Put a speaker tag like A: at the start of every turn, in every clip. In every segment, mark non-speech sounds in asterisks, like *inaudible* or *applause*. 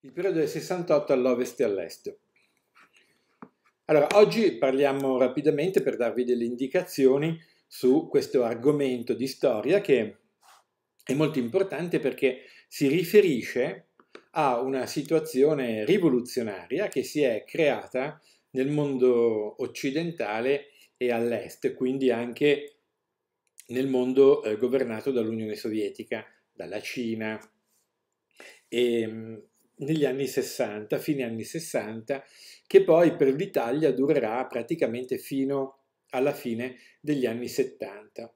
A: Il periodo del 68 all'ovest e all'est. Allora, oggi parliamo rapidamente per darvi delle indicazioni su questo argomento di storia che è molto importante perché si riferisce a una situazione rivoluzionaria che si è creata nel mondo occidentale e all'est, quindi anche nel mondo eh, governato dall'Unione Sovietica, dalla Cina. E, ehm, negli anni 60, fine anni 60, che poi per l'Italia durerà praticamente fino alla fine degli anni 70.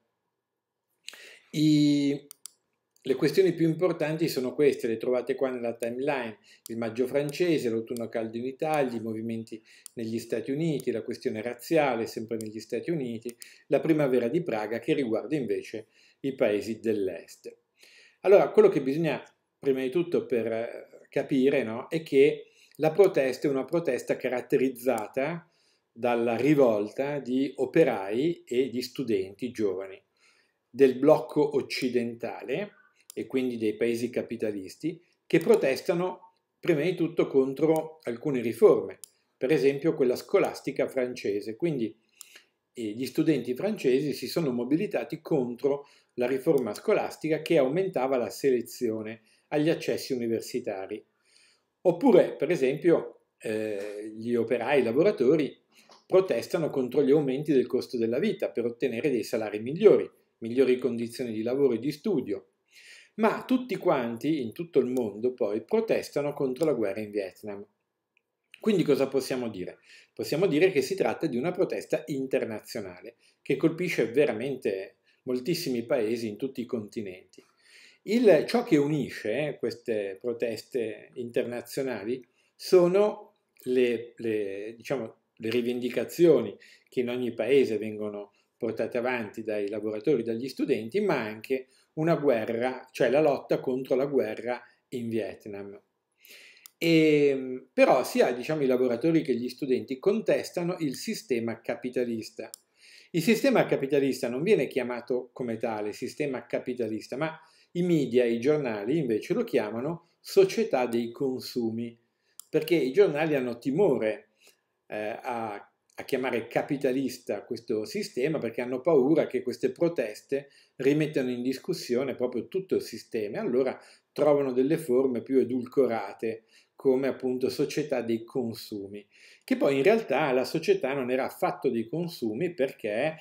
A: I, le questioni più importanti sono queste, le trovate qua nella timeline, il maggio francese, l'autunno caldo in Italia, i movimenti negli Stati Uniti, la questione razziale sempre negli Stati Uniti, la primavera di Praga che riguarda invece i paesi dell'est. Allora, quello che bisogna prima di tutto per eh, capire no, è che la protesta è una protesta caratterizzata dalla rivolta di operai e di studenti giovani del blocco occidentale e quindi dei paesi capitalisti, che protestano prima di tutto contro alcune riforme, per esempio quella scolastica francese. Quindi eh, gli studenti francesi si sono mobilitati contro la riforma scolastica che aumentava la selezione agli accessi universitari. Oppure, per esempio, eh, gli operai, i lavoratori protestano contro gli aumenti del costo della vita per ottenere dei salari migliori, migliori condizioni di lavoro e di studio, ma tutti quanti in tutto il mondo poi protestano contro la guerra in Vietnam. Quindi cosa possiamo dire? Possiamo dire che si tratta di una protesta internazionale che colpisce veramente moltissimi paesi in tutti i continenti. Il, ciò che unisce eh, queste proteste internazionali sono le, le, diciamo, le rivendicazioni che in ogni paese vengono portate avanti dai lavoratori, dagli studenti, ma anche una guerra, cioè la lotta contro la guerra in Vietnam. E, ehm, però sia diciamo, i lavoratori che gli studenti contestano il sistema capitalista. Il sistema capitalista non viene chiamato come tale sistema capitalista, ma i media, i giornali invece lo chiamano società dei consumi, perché i giornali hanno timore eh, a a chiamare capitalista questo sistema perché hanno paura che queste proteste rimettano in discussione proprio tutto il sistema e allora trovano delle forme più edulcorate come appunto società dei consumi, che poi in realtà la società non era affatto dei consumi perché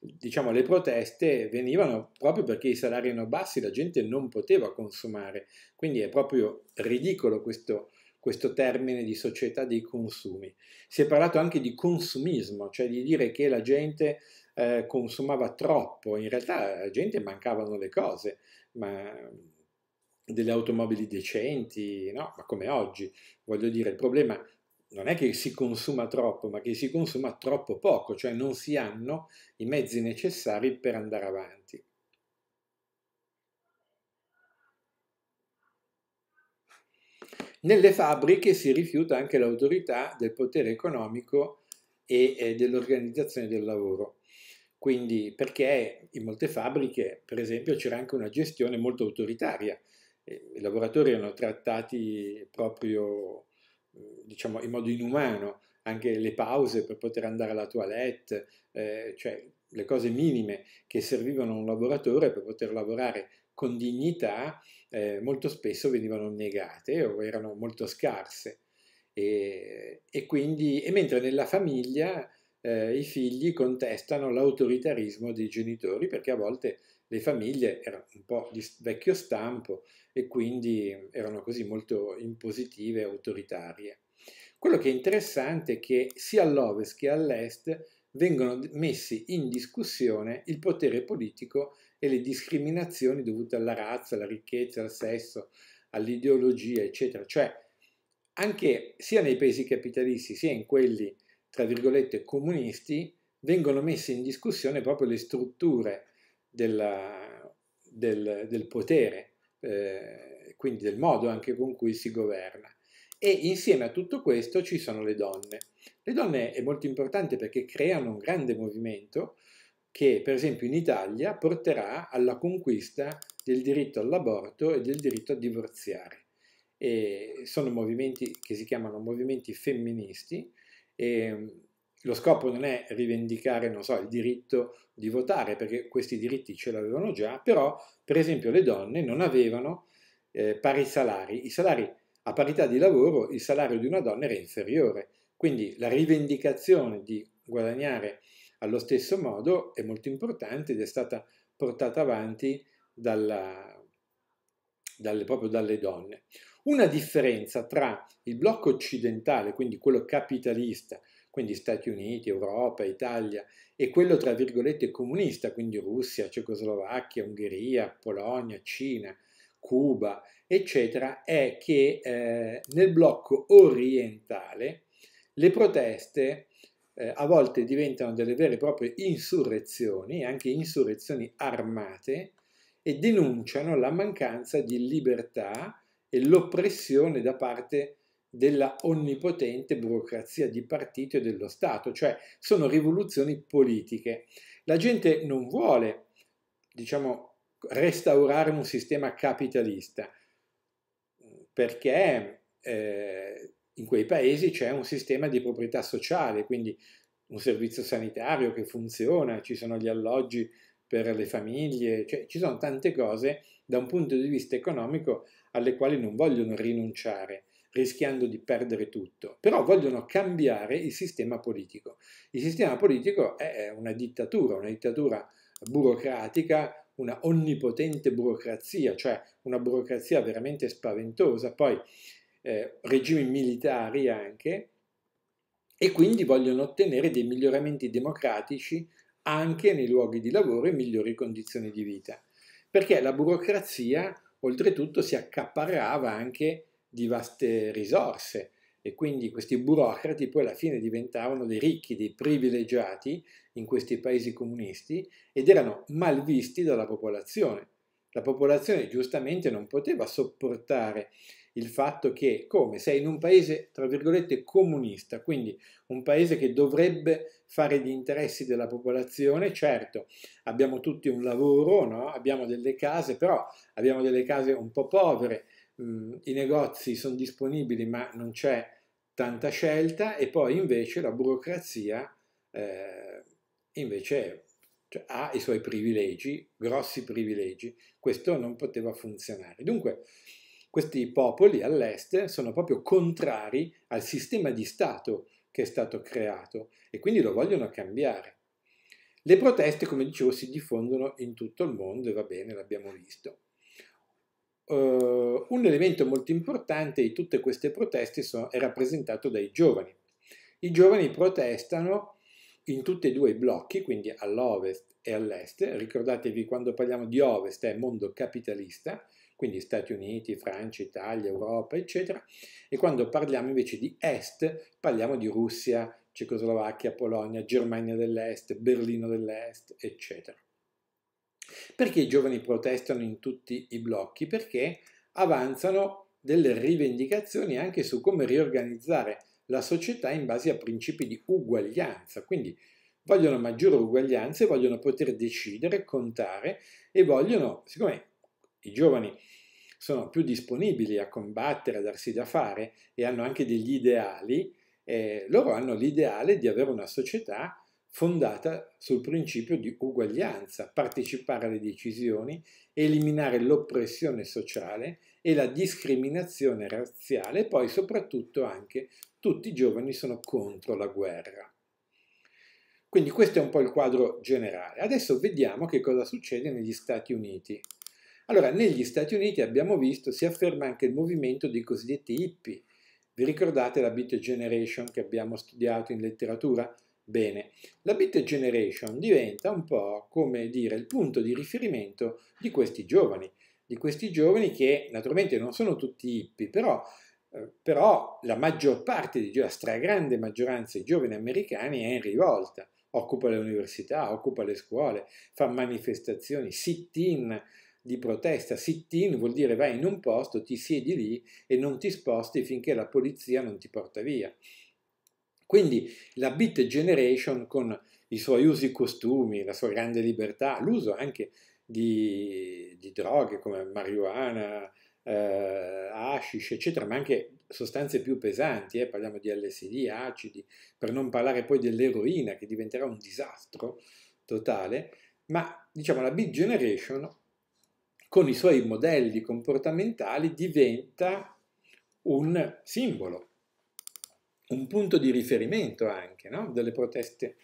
A: diciamo, le proteste venivano proprio perché i salari erano bassi, la gente non poteva consumare, quindi è proprio ridicolo questo questo termine di società dei consumi. Si è parlato anche di consumismo, cioè di dire che la gente eh, consumava troppo, in realtà la gente mancavano le cose, ma delle automobili decenti, no? ma come oggi, voglio dire, il problema non è che si consuma troppo, ma che si consuma troppo poco, cioè non si hanno i mezzi necessari per andare avanti. Nelle fabbriche si rifiuta anche l'autorità del potere economico e dell'organizzazione del lavoro. Quindi, perché in molte fabbriche, per esempio, c'era anche una gestione molto autoritaria. Eh, I lavoratori erano trattati proprio, diciamo, in modo inumano, anche le pause per poter andare alla toilette, eh, cioè le cose minime che servivano a un lavoratore per poter lavorare con dignità eh, molto spesso venivano negate o erano molto scarse. E, e, quindi, e mentre nella famiglia eh, i figli contestano l'autoritarismo dei genitori perché a volte le famiglie erano un po' di vecchio stampo e quindi erano così molto impositive e autoritarie. Quello che è interessante è che sia all'ovest che all'est vengono messi in discussione il potere politico e le discriminazioni dovute alla razza, alla ricchezza, al sesso, all'ideologia, eccetera. Cioè, anche sia nei paesi capitalisti sia in quelli, tra virgolette, comunisti, vengono messe in discussione proprio le strutture della, del, del, potere, eh, quindi del modo anche con cui si governa. E insieme a tutto questo ci sono le donne. Le donne è molto importante perché creano un grande movimento che per esempio in Italia porterà alla conquista del diritto all'aborto e del diritto a divorziare. E sono movimenti che si chiamano movimenti femministi e mm, lo scopo non è rivendicare so, il diritto di votare perché questi diritti ce l'avevano già, però per esempio le donne non avevano eh, pari salari. I salari a parità di lavoro il salario di una donna era inferiore, quindi la rivendicazione di guadagnare allo stesso modo è molto importante ed è stata portata avanti dalla, dalle, proprio dalle donne. Una differenza tra il blocco occidentale, quindi quello capitalista, quindi Stati Uniti, Europa, Italia, e quello tra virgolette comunista, quindi Russia, Cecoslovacchia, Ungheria, Polonia, Cina, Cuba, eccetera, è che eh, nel blocco orientale le proteste eh, a volte diventano delle vere e proprie insurrezioni, anche insurrezioni armate, e denunciano la mancanza di libertà e l'oppressione da parte della onnipotente burocrazia di partito e dello Stato, cioè sono rivoluzioni politiche. La gente non vuole, diciamo, restaurare un sistema capitalista perché eh, in quei paesi c'è un sistema di proprietà sociale, quindi un servizio sanitario che funziona, ci sono gli alloggi per le famiglie, cioè ci sono tante cose da un punto di vista economico alle quali non vogliono rinunciare, rischiando di perdere tutto, però vogliono cambiare il sistema politico. Il sistema politico è una dittatura, una dittatura burocratica, una onnipotente burocrazia, cioè una burocrazia veramente spaventosa. Poi eh, regimi militari anche, e quindi vogliono ottenere dei miglioramenti democratici anche nei luoghi di lavoro e migliori condizioni di vita. Perché la burocrazia oltretutto si accaparrava anche di vaste risorse e quindi questi burocrati poi alla fine diventavano dei ricchi, dei privilegiati in questi paesi comunisti ed erano mal visti dalla popolazione. La popolazione giustamente non poteva sopportare il fatto che come sei in un paese, tra virgolette, comunista, quindi un paese che dovrebbe fare gli interessi della popolazione, certo abbiamo tutti un lavoro, no? abbiamo delle case, però abbiamo delle case un po' povere, mh, mm, i negozi sono disponibili ma non c'è tanta scelta e poi invece la burocrazia eh, invece cioè, ha i suoi privilegi, grossi privilegi, questo non poteva funzionare. Dunque, questi popoli all'est sono proprio contrari al sistema di Stato che è stato creato e quindi lo vogliono cambiare. Le proteste, come dicevo, si diffondono in tutto il mondo e va bene, l'abbiamo visto. Uh, un elemento molto importante di tutte queste proteste sono, è rappresentato dai giovani. I giovani protestano in tutti e due i blocchi, quindi all'ovest e all'est. Ricordatevi quando parliamo di ovest è mondo capitalista, quindi Stati Uniti, Francia, Italia, Europa, eccetera, e quando parliamo invece di Est parliamo di Russia, Cecoslovacchia, Polonia, Germania dell'Est, Berlino dell'Est, eccetera. Perché i giovani protestano in tutti i blocchi? Perché avanzano delle rivendicazioni anche su come riorganizzare la società in base a principi di uguaglianza, quindi vogliono maggiore uguaglianza e vogliono poter decidere, contare e vogliono, siccome i giovani sono più disponibili a combattere, a darsi da fare e hanno anche degli ideali. Eh, loro hanno l'ideale di avere una società fondata sul principio di uguaglianza, partecipare alle decisioni, eliminare l'oppressione sociale e la discriminazione razziale e poi soprattutto anche tutti i giovani sono contro la guerra. Quindi questo è un po' il quadro generale. Adesso vediamo che cosa succede negli Stati Uniti. Allora, negli Stati Uniti abbiamo visto, si afferma anche il movimento dei cosiddetti hippie. Vi ricordate la Beat Generation che abbiamo studiato in letteratura? Bene, la Beat Generation diventa un po' come dire il punto di riferimento di questi giovani, di questi giovani che naturalmente non sono tutti hippie, però, eh, però la maggior parte, la stragrande maggioranza dei giovani americani è in rivolta, occupa le università, occupa le scuole, fa manifestazioni, sit-in, di protesta. Sit in vuol dire vai in un posto, ti siedi lì e non ti sposti finché la polizia non ti porta via. Quindi la Beat Generation con i suoi usi e costumi, la sua grande libertà, l'uso anche di, di droghe come marijuana, eh, hashish, eccetera, ma anche sostanze più pesanti, eh, parliamo di LSD, acidi, per non parlare poi dell'eroina che diventerà un disastro totale, ma diciamo la Beat Generation con i suoi modelli comportamentali diventa un simbolo, un punto di riferimento anche no? delle proteste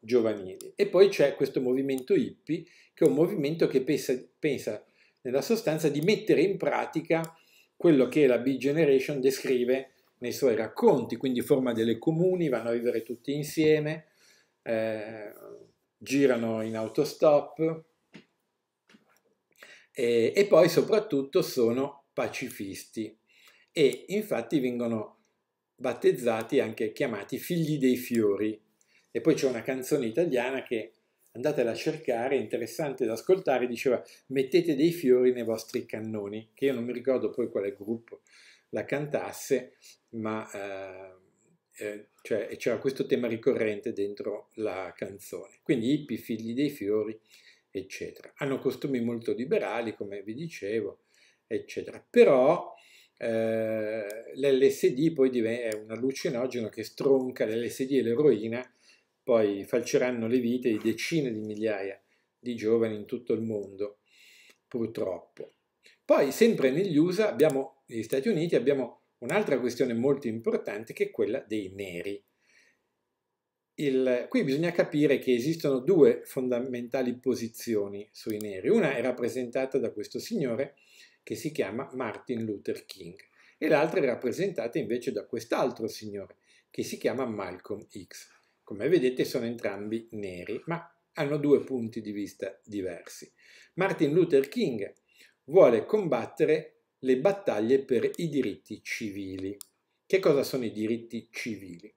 A: giovanili. E poi c'è questo movimento hippie, che è un movimento che pensa, pensa nella sostanza di mettere in pratica quello che la Big Generation descrive nei suoi racconti, quindi forma delle comuni, vanno a vivere tutti insieme, eh, girano in autostop, e, eh, e poi soprattutto sono pacifisti e infatti vengono battezzati anche chiamati figli dei fiori. E poi c'è una canzone italiana che andatela a cercare, interessante da ascoltare, diceva mettete dei fiori nei vostri cannoni, che io non mi ricordo poi quale gruppo la cantasse, ma eh, eh cioè, c'era questo tema ricorrente dentro la canzone. Quindi hippie, figli dei fiori, eccetera. Hanno costumi molto liberali, come vi dicevo, eccetera. Però eh, l'LSD poi è un allucinogeno che stronca l'LSD e l'eroina, poi falceranno le vite di decine di migliaia di giovani in tutto il mondo, purtroppo. Poi, sempre negli USA, abbiamo, negli Stati Uniti, abbiamo un'altra questione molto importante che è quella dei neri il, qui bisogna capire che esistono due fondamentali posizioni sui neri. Una è rappresentata da questo signore che si chiama Martin Luther King e l'altra è rappresentata invece da quest'altro signore che si chiama Malcolm X. Come vedete sono entrambi neri, ma hanno due punti di vista diversi. Martin Luther King vuole combattere le battaglie per i diritti civili. Che cosa sono i diritti civili?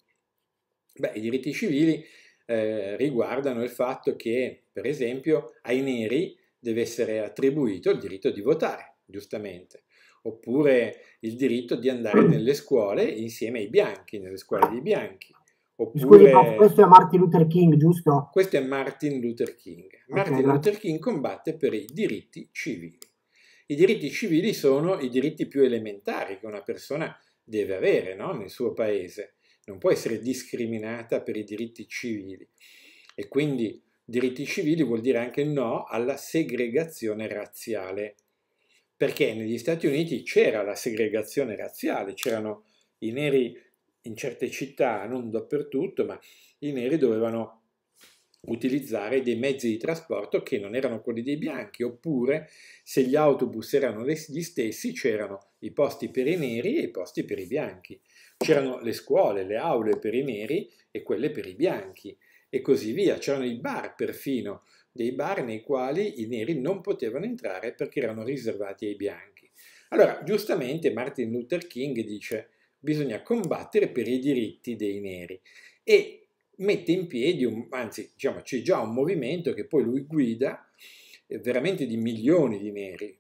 A: Beh, i diritti civili eh, riguardano il fatto che, per esempio, ai neri deve essere attribuito il diritto di votare, giustamente, oppure il diritto di andare nelle scuole insieme ai bianchi, nelle scuole dei bianchi. Oppure... Scusi, ma questo è Martin Luther King, giusto? Questo è Martin Luther King. Martin okay, Luther King combatte per i diritti civili. I diritti civili sono i diritti più elementari che una persona deve avere no? nel suo paese non può essere discriminata per i diritti civili e quindi diritti civili vuol dire anche no alla segregazione razziale, perché negli Stati Uniti c'era la segregazione razziale, c'erano i neri in certe città, non dappertutto, ma i neri dovevano utilizzare dei mezzi di trasporto che non erano quelli dei bianchi, oppure se gli autobus erano gli stessi c'erano i posti per i neri e i posti per i bianchi. C'erano le scuole, le aule per i neri e quelle per i bianchi e così via. C'erano i bar perfino, dei bar nei quali i neri non potevano entrare perché erano riservati ai bianchi. Allora, giustamente Martin Luther King dice bisogna combattere per i diritti dei neri e mette in piedi, un, anzi diciamo c'è già un movimento che poi lui guida eh, veramente di milioni di neri,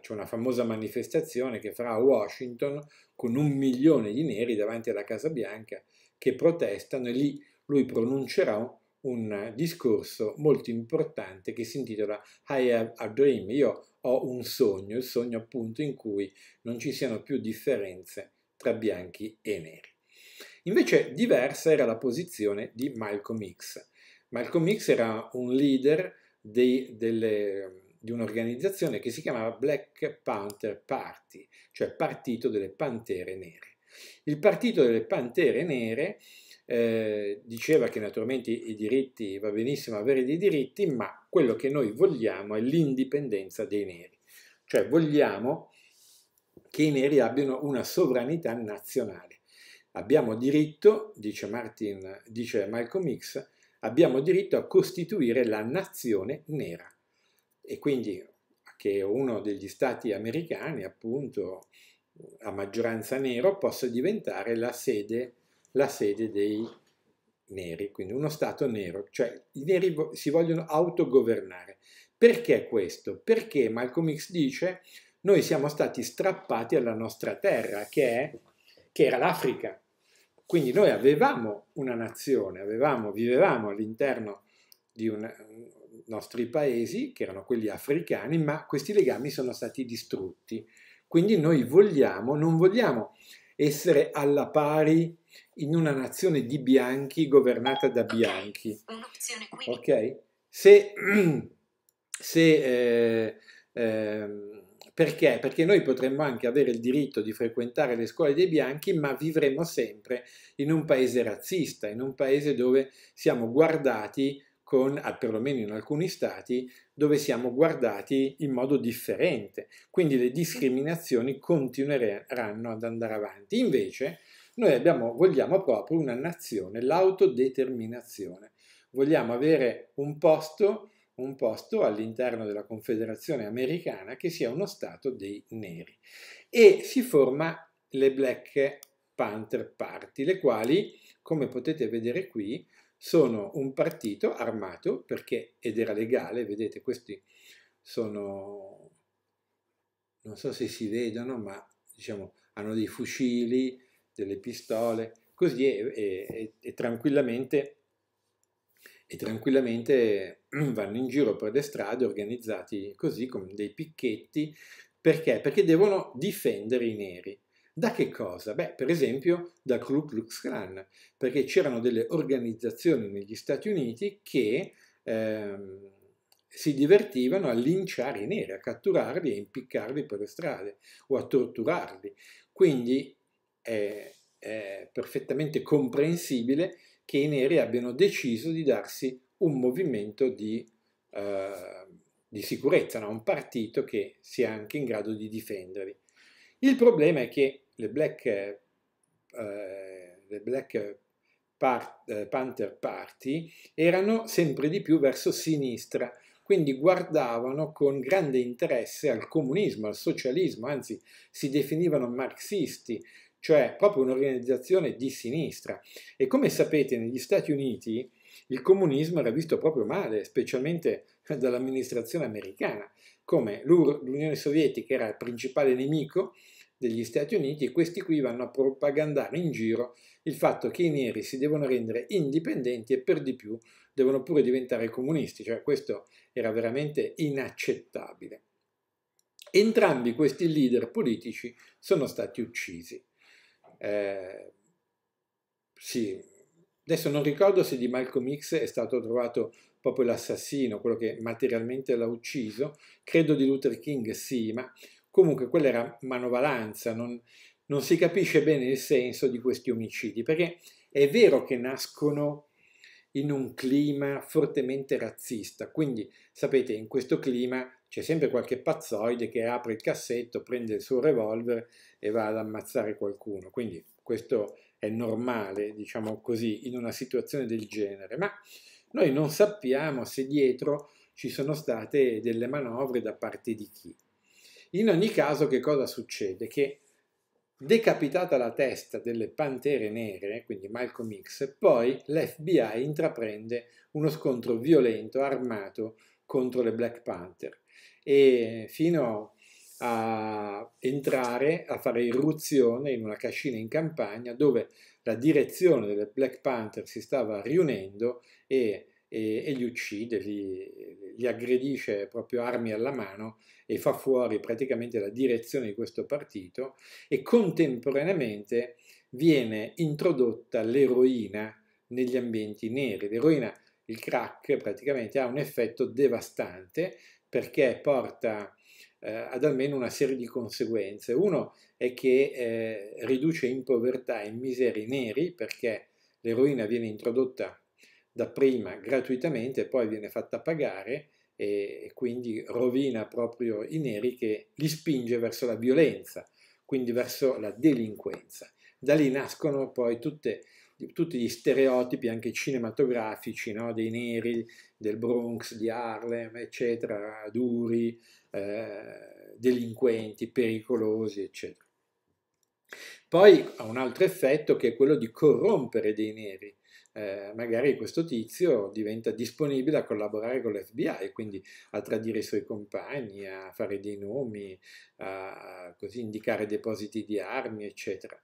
A: c'è una famosa manifestazione che farà a Washington con un milione di neri davanti alla Casa Bianca che protestano e lì lui pronuncerà un discorso molto importante che si intitola I have a dream, io ho un sogno, il sogno appunto in cui non ci siano più differenze tra bianchi e neri. Invece diversa era la posizione di Malcolm X. Malcolm X era un leader dei, delle, di un'organizzazione che si chiamava Black Panther Party, cioè Partito delle Pantere Nere. Il Partito delle Pantere Nere eh, diceva che naturalmente i diritti, va benissimo avere dei diritti, ma quello che noi vogliamo è l'indipendenza dei neri, cioè vogliamo che i neri abbiano una sovranità nazionale. Abbiamo diritto, dice, Martin, dice Malcolm X, abbiamo diritto a costituire la nazione nera e quindi che uno degli stati americani, appunto a maggioranza nero, possa diventare la sede, la sede dei neri, quindi uno stato nero, cioè i neri si vogliono autogovernare. Perché questo? Perché Malcolm X dice noi siamo stati strappati alla nostra terra, che, è, che era l'Africa. Quindi noi avevamo una nazione, avevamo, vivevamo all'interno di una, nostri paesi, che erano quelli africani, ma questi legami sono stati distrutti. Quindi noi vogliamo, non vogliamo essere alla pari in una nazione di bianchi governata da bianchi. Ok? Se, *clears throat* se eh, eh, perché? Perché noi potremmo anche avere il diritto di frequentare le scuole dei bianchi, ma vivremo sempre in un paese razzista, in un paese dove siamo guardati con, perlomeno in alcuni stati, dove siamo guardati in modo differente. Quindi le discriminazioni continueranno ad andare avanti. Invece noi abbiamo, vogliamo proprio una nazione, l'autodeterminazione. Vogliamo avere un posto, un posto all'interno della Confederazione americana che sia uno Stato dei neri. E si forma le Black Panther Party, le quali, come potete vedere qui, sono un partito armato perché, ed era legale, vedete, questi sono, non so se si vedono, ma diciamo, hanno dei fucili, delle pistole, così e, e, e, tranquillamente, e tranquillamente *clears throat* vanno in giro per le strade organizzati così con dei picchetti, perché? Perché devono difendere i neri. Da che cosa? Beh, per esempio da Ku Klux Klan, perché c'erano delle organizzazioni negli Stati Uniti che ehm, si divertivano a linciare i neri, a catturarli e impiccarli per le strade o a torturarli. Quindi è, è perfettamente comprensibile che i neri abbiano deciso di darsi un movimento di, eh, di sicurezza, no? un partito che sia anche in grado di difenderli. Il problema è che le Black, eh, le Black Part, eh, Panther Party erano sempre di più verso sinistra, quindi guardavano con grande interesse al comunismo, al socialismo, anzi si definivano marxisti, cioè proprio un'organizzazione di sinistra. E come sapete negli Stati Uniti il comunismo era visto proprio male, specialmente dall'amministrazione americana, come l'Unione Sovietica era il principale nemico degli Stati Uniti e questi qui vanno a propagandare in giro il fatto che i neri si devono rendere indipendenti e per di più devono pure diventare comunisti, cioè questo era veramente inaccettabile. Entrambi questi leader politici sono stati uccisi. Eh, sì, adesso non ricordo se di Malcolm X è stato trovato proprio l'assassino, quello che materialmente l'ha ucciso, credo di Luther King sì, ma Comunque quella era manovalanza, non, non si capisce bene il senso di questi omicidi, perché è vero che nascono in un clima fortemente razzista, quindi sapete in questo clima c'è sempre qualche pazzoide che apre il cassetto, prende il suo revolver e va ad ammazzare qualcuno, quindi questo è normale, diciamo così, in una situazione del genere, ma noi non sappiamo se dietro ci sono state delle manovre da parte di chi. In ogni caso che cosa succede? Che decapitata la testa delle Pantere Nere, quindi Malcolm X, poi l'FBI intraprende uno scontro violento, armato, contro le Black Panther e fino a entrare a fare irruzione in una cascina in campagna dove la direzione delle Black Panther si stava riunendo e e, e li uccide, li, li, aggredisce proprio armi alla mano e fa fuori praticamente la direzione di questo partito e contemporaneamente viene introdotta l'eroina negli ambienti neri. L'eroina, il crack praticamente ha un effetto devastante perché porta eh, ad almeno una serie di conseguenze. Uno è che eh, riduce in povertà e in miseria i neri perché l'eroina viene introdotta dapprima gratuitamente e poi viene fatta pagare e quindi rovina proprio i neri che li spinge verso la violenza, quindi verso la delinquenza. Da lì nascono poi tutte, tutti gli stereotipi anche cinematografici no? dei neri, del Bronx, di Harlem, eccetera, duri, eh, delinquenti, pericolosi, eccetera. Poi ha un altro effetto che è quello di corrompere dei neri, eh, magari questo tizio diventa disponibile a collaborare con l'FBI, quindi a tradire i suoi compagni, a fare dei nomi, a così indicare depositi di armi, eccetera.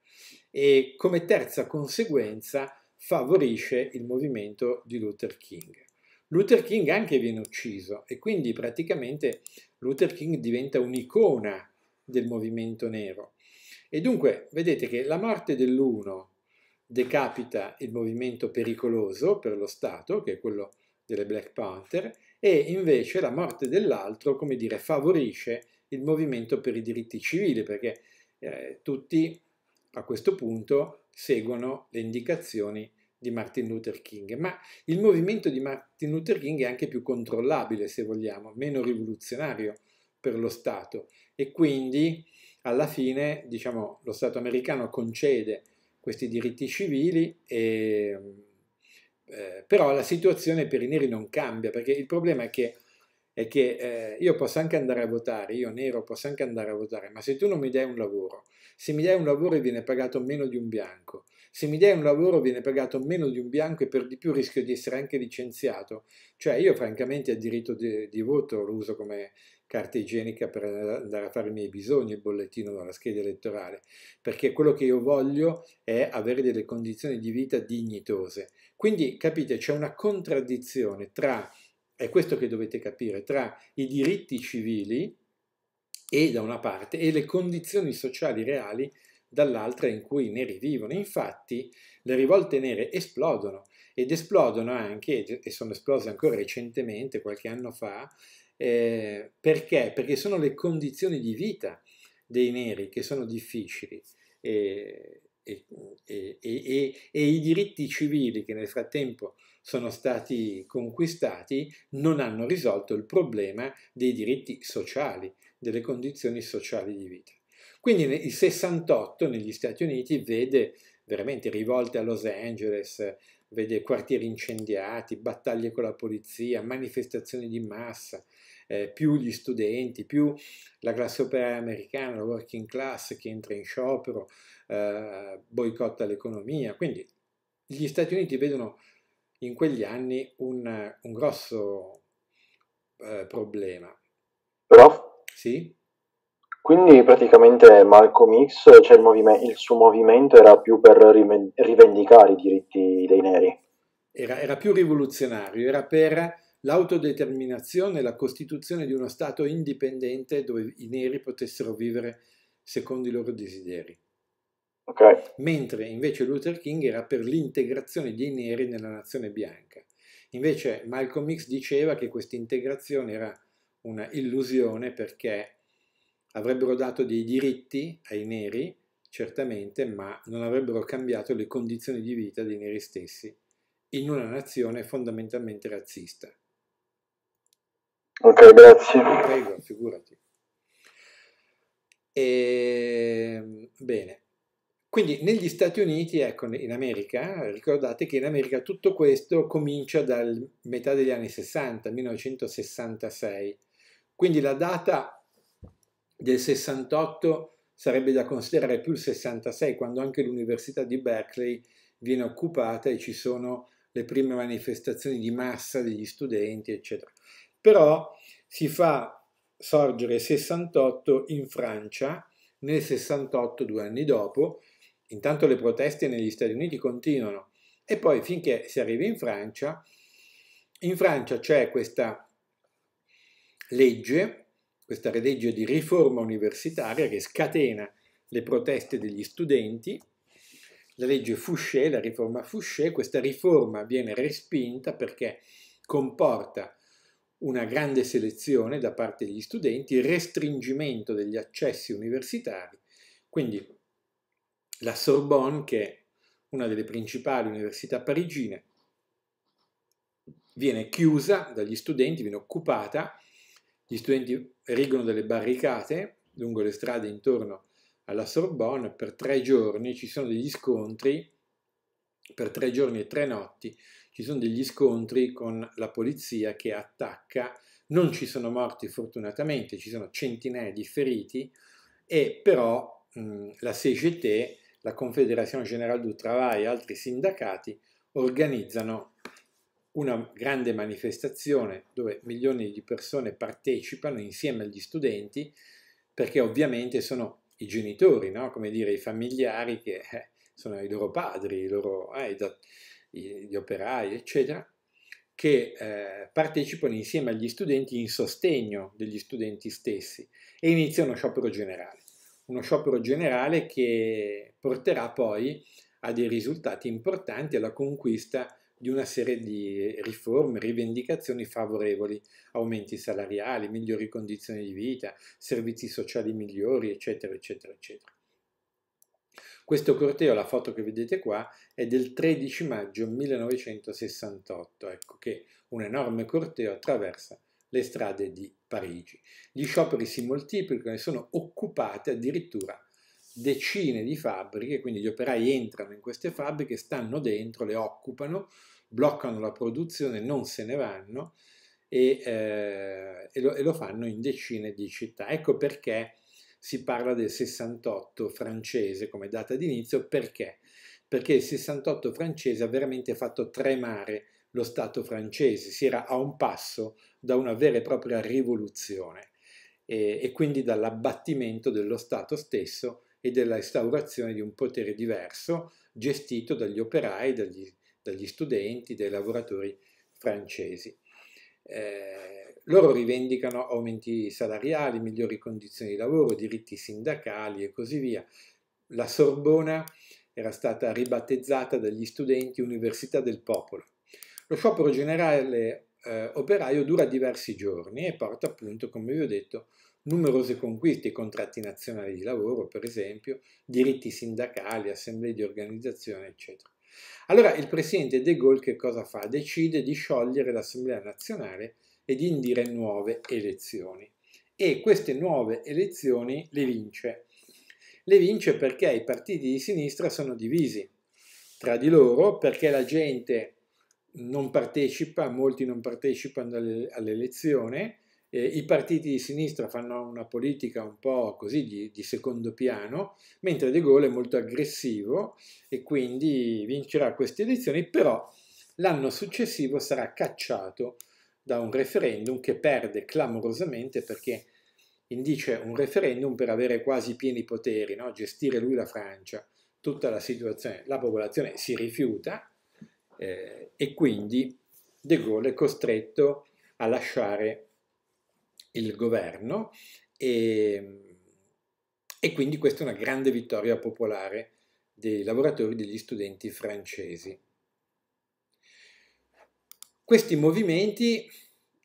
A: E come terza conseguenza favorisce il movimento di Luther King. Luther King anche viene ucciso e quindi praticamente Luther King diventa un'icona del movimento nero. E dunque vedete che la morte dell'uno decapita il movimento pericoloso per lo Stato, che è quello delle Black Panther, e invece la morte dell'altro, come dire, favorisce il movimento per i diritti civili, perché eh, tutti a questo punto seguono le indicazioni di Martin Luther King, ma il movimento di Martin Luther King è anche più controllabile, se vogliamo, meno rivoluzionario per lo Stato e quindi alla fine, diciamo, lo Stato americano concede questi diritti civili, e, eh, però la situazione per i neri non cambia, perché il problema è che, è che eh, io posso anche andare a votare, io nero posso anche andare a votare, ma se tu non mi dai un lavoro, se mi dai un lavoro viene pagato meno di un bianco, se mi dai un lavoro viene pagato meno di un bianco e per di più rischio di essere anche licenziato, cioè io francamente il diritto di, di voto lo uso come carta igienica per andare a fare i miei bisogni, il bollettino della scheda elettorale, perché quello che io voglio è avere delle condizioni di vita dignitose. Quindi capite, c'è una contraddizione tra, è questo che dovete capire, tra i diritti civili e da una parte e le condizioni sociali reali dall'altra in cui i neri vivono. Infatti le rivolte nere esplodono ed esplodono anche, e sono esplose ancora recentemente, qualche anno fa, eh, perché? Perché sono le condizioni di vita dei neri che sono difficili e, e, e, e, i diritti civili che nel frattempo sono stati conquistati non hanno risolto il problema dei diritti sociali, delle condizioni sociali di vita. Quindi il 68 negli Stati Uniti vede veramente rivolte a Los Angeles, vede quartieri incendiati, battaglie con la polizia, manifestazioni di massa, eh, più gli studenti, più la classe operaia americana, la working class che entra in sciopero, eh, boicotta l'economia. Quindi gli Stati Uniti vedono in quegli anni un, un grosso eh, problema. Però? Sì? Quindi praticamente Malcolm X, cioè il, movime- il, suo movimento era più per rivendicare i diritti dei neri. Era, era più rivoluzionario, era per l'autodeterminazione e la costituzione di uno Stato indipendente dove i neri potessero vivere secondo i loro desideri. Okay. Mentre invece Luther King era per l'integrazione dei neri nella nazione bianca. Invece Malcolm X diceva che questa integrazione era una illusione perché avrebbero dato dei diritti ai neri, certamente, ma non avrebbero cambiato le condizioni di vita dei neri stessi in una nazione fondamentalmente razzista. Ok, grazie. Prego, figurati. E, ehm, bene. Quindi negli Stati Uniti, ecco, in America, ricordate che in America tutto questo comincia dal metà degli anni 60, 1966. Quindi la data del 68 sarebbe da considerare più il 66, quando anche l'Università di Berkeley viene occupata e ci sono le prime manifestazioni di massa degli studenti, eccetera però si fa sorgere 68 in Francia nel 68, due anni dopo, intanto le proteste negli Stati Uniti continuano e poi finché si arriva in Francia, in Francia c'è questa legge, questa legge di riforma universitaria che scatena le proteste degli studenti, la legge Fouché, la riforma Fouché, questa riforma viene respinta perché comporta una grande selezione da parte degli studenti, il restringimento degli accessi universitari, quindi la Sorbonne, che è una delle principali università parigine, viene chiusa dagli studenti, viene occupata, gli studenti erigono delle barricate lungo le strade intorno alla Sorbonne per tre giorni, ci sono degli scontri per tre giorni e tre notti, ci sono degli scontri con la polizia che attacca, non ci sono morti fortunatamente, ci sono centinaia di feriti, e però mh, la CGT, la Confederazione Generale du Travail e altri sindacati organizzano una grande manifestazione dove milioni di persone partecipano insieme agli studenti, perché ovviamente sono i genitori, no? come dire, i familiari che eh, sono i loro padri, i loro, eh, gli operai, eccetera, che eh, partecipano insieme agli studenti in sostegno degli studenti stessi e inizia uno sciopero generale. Uno sciopero generale che porterà poi a dei risultati importanti alla conquista di una serie di riforme, rivendicazioni favorevoli, aumenti salariali, migliori condizioni di vita, servizi sociali migliori, eccetera, eccetera, eccetera. Questo corteo, la foto che vedete qua, è del 13 maggio 1968, ecco che un enorme corteo attraversa le strade di Parigi. Gli scioperi si moltiplicano e sono occupate addirittura decine di fabbriche, quindi gli operai entrano in queste fabbriche, stanno dentro, le occupano, bloccano la produzione, non se ne vanno e, eh, e, lo, e lo fanno in decine di città. Ecco perché si parla del 68 francese come data d'inizio perché? Perché il 68 francese ha veramente fatto tremare lo Stato francese, si era a un passo da una vera e propria rivoluzione e, e quindi dall'abbattimento dello Stato stesso e instaurazione di un potere diverso gestito dagli operai, dagli, dagli studenti, dai lavoratori francesi. Eh, loro rivendicano aumenti salariali, migliori condizioni di lavoro, diritti sindacali e così via. La Sorbona era stata ribattezzata dagli studenti Università del Popolo. Lo sciopero generale eh, operaio dura diversi giorni e porta appunto, come vi ho detto, numerose conquiste, contratti nazionali di lavoro, per esempio, diritti sindacali, assemblee di organizzazione, eccetera. Allora il presidente De Gaulle che cosa fa? Decide di sciogliere l'Assemblea nazionale di indire nuove elezioni. E queste nuove elezioni le vince. Le vince perché i partiti di sinistra sono divisi tra di loro perché la gente non partecipa, molti non partecipano all'elezione, eh, i partiti di sinistra fanno una politica un po' così di, di, secondo piano, mentre De Gaulle è molto aggressivo e quindi vincerà queste elezioni, però l'anno successivo sarà cacciato da un referendum che perde clamorosamente perché indice un referendum per avere quasi pieni poteri, no? gestire lui la Francia, tutta la situazione. La popolazione si rifiuta eh, e quindi De Gaulle è costretto a lasciare il governo e, e quindi questa è una grande vittoria popolare dei lavoratori degli studenti francesi. Questi movimenti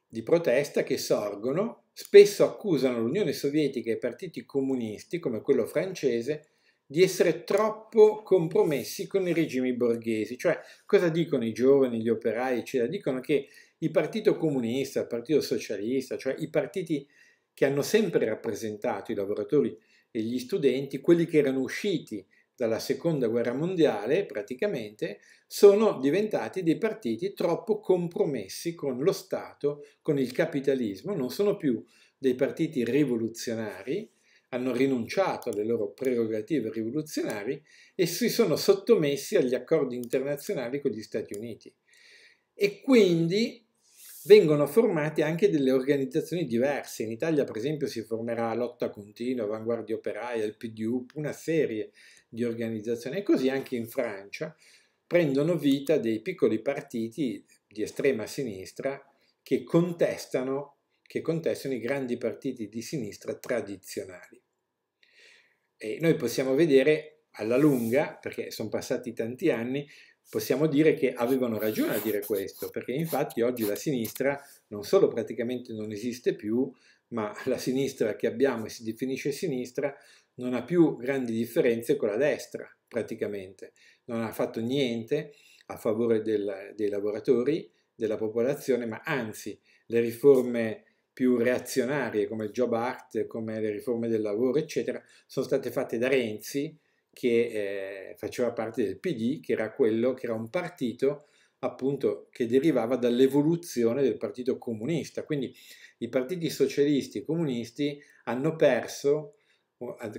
A: di protesta che sorgono spesso accusano l'Unione Sovietica e i partiti comunisti, come quello francese, di essere troppo compromessi con i regimi borghesi. Cioè, cosa dicono i giovani, gli operai, eccetera? Dicono che il Partito Comunista, il Partito Socialista, cioè i partiti che hanno sempre rappresentato i lavoratori e gli studenti, quelli che erano usciti dalla seconda guerra mondiale praticamente, sono diventati dei partiti troppo compromessi con lo Stato, con il capitalismo, non sono più dei partiti rivoluzionari, hanno rinunciato alle loro prerogative rivoluzionarie e si sono sottomessi agli accordi internazionali con gli Stati Uniti. E quindi vengono formate anche delle organizzazioni diverse. In Italia, per esempio, si formerà Lotta Continua, Avanguardia Operaia, il PDU, una serie di organizzazione. E così anche in Francia prendono vita dei piccoli partiti di estrema sinistra che contestano, che contestano i grandi partiti di sinistra tradizionali. E noi possiamo vedere alla lunga, perché sono passati tanti anni, possiamo dire che avevano ragione a dire questo, perché infatti oggi la sinistra non solo praticamente non esiste più, ma la sinistra che abbiamo e si definisce sinistra non ha più grandi differenze con la destra praticamente, non ha fatto niente a favore del, dei lavoratori, della popolazione, ma anzi le riforme più reazionarie come il Job Act, come le riforme del lavoro, eccetera, sono state fatte da Renzi che eh, faceva parte del PD, che era quello che era un partito appunto che derivava dall'evoluzione del Partito Comunista. Quindi i partiti socialisti e comunisti hanno perso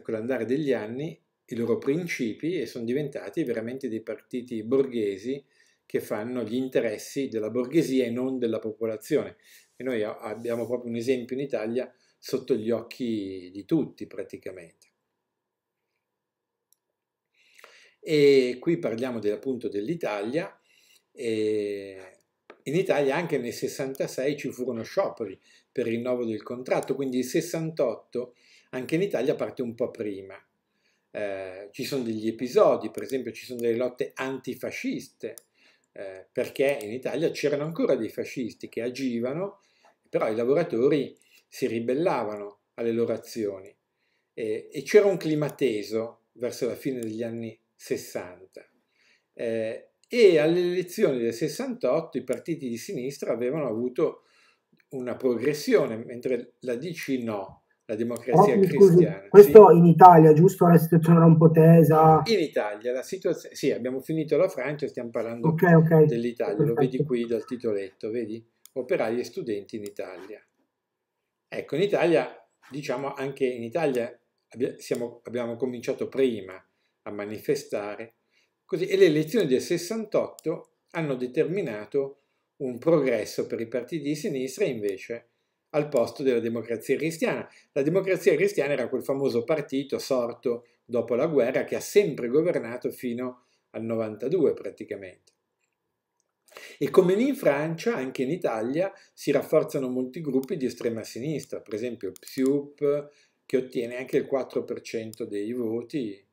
A: con l'andare degli anni i loro principi e sono diventati veramente dei partiti borghesi che fanno gli interessi della borghesia e non della popolazione. E noi abbiamo proprio un esempio in Italia sotto gli occhi di tutti praticamente. E qui parliamo del, appunto dell'Italia. In Italia anche nel 66 ci furono scioperi per il rinnovo del contratto, quindi il 68 anche in Italia parte un po' prima. Eh, ci sono degli episodi, per esempio ci sono delle lotte antifasciste, eh, perché in Italia c'erano ancora dei fascisti che agivano, però i lavoratori si ribellavano alle loro azioni eh, e c'era un clima teso verso la fine degli anni 60. Eh, e alle elezioni del 68 i partiti di sinistra avevano avuto una progressione, mentre la DC no, la democrazia Però, cristiana. Scusi, questo sì. in Italia, giusto? La situazione era un po' tesa. In Italia, la situazione... Sì, abbiamo finito la Francia, stiamo parlando okay, okay. dell'Italia, lo vedi qui dal titoletto, vedi? Operai e studenti in Italia. Ecco, in Italia, diciamo anche in Italia abbi siamo, abbiamo cominciato prima a manifestare, così, e le elezioni del 68 hanno determinato un progresso per i partiti di sinistra invece al posto della democrazia cristiana. La democrazia cristiana era quel famoso partito sorto dopo la guerra che ha sempre governato fino al 92 praticamente. E come in Francia, anche in Italia si rafforzano molti gruppi di estrema sinistra, per esempio PSUP che ottiene anche il 4% dei voti,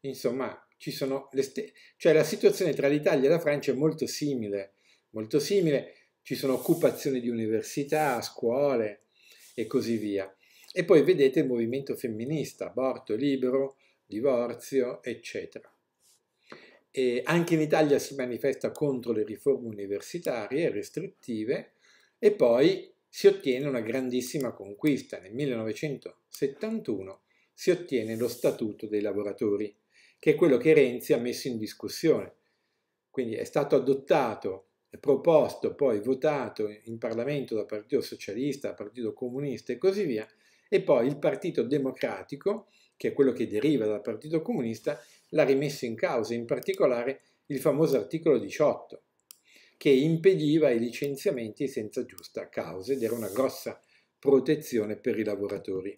A: insomma ci sono le stesse, cioè la situazione tra l'Italia e la Francia è molto simile, molto simile ci sono occupazioni di università, scuole e così via. E poi vedete il movimento femminista, aborto libero, divorzio, eccetera. E anche in Italia si manifesta contro le riforme universitarie restrittive e poi si ottiene una grandissima conquista. Nel 1971 si ottiene lo Statuto dei lavoratori, che è quello che Renzi ha messo in discussione. Quindi è stato adottato proposto, poi votato in Parlamento dal Partito Socialista, dal Partito Comunista e così via, e poi il Partito Democratico, che è quello che deriva dal Partito Comunista, l'ha rimesso in causa, in particolare il famoso articolo 18, che impediva i licenziamenti senza giusta causa ed era una grossa protezione per i lavoratori.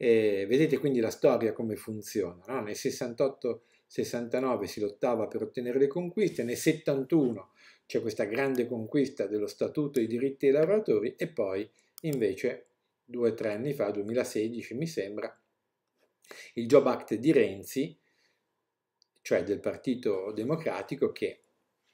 A: E vedete quindi la storia come funziona. No? Nel 68-69 si lottava per ottenere le conquiste, nel 71 c'è questa grande conquista dello Statuto e dei diritti dei lavoratori e poi invece due o tre anni fa, 2016 mi sembra, il Job Act di Renzi, cioè del Partito Democratico che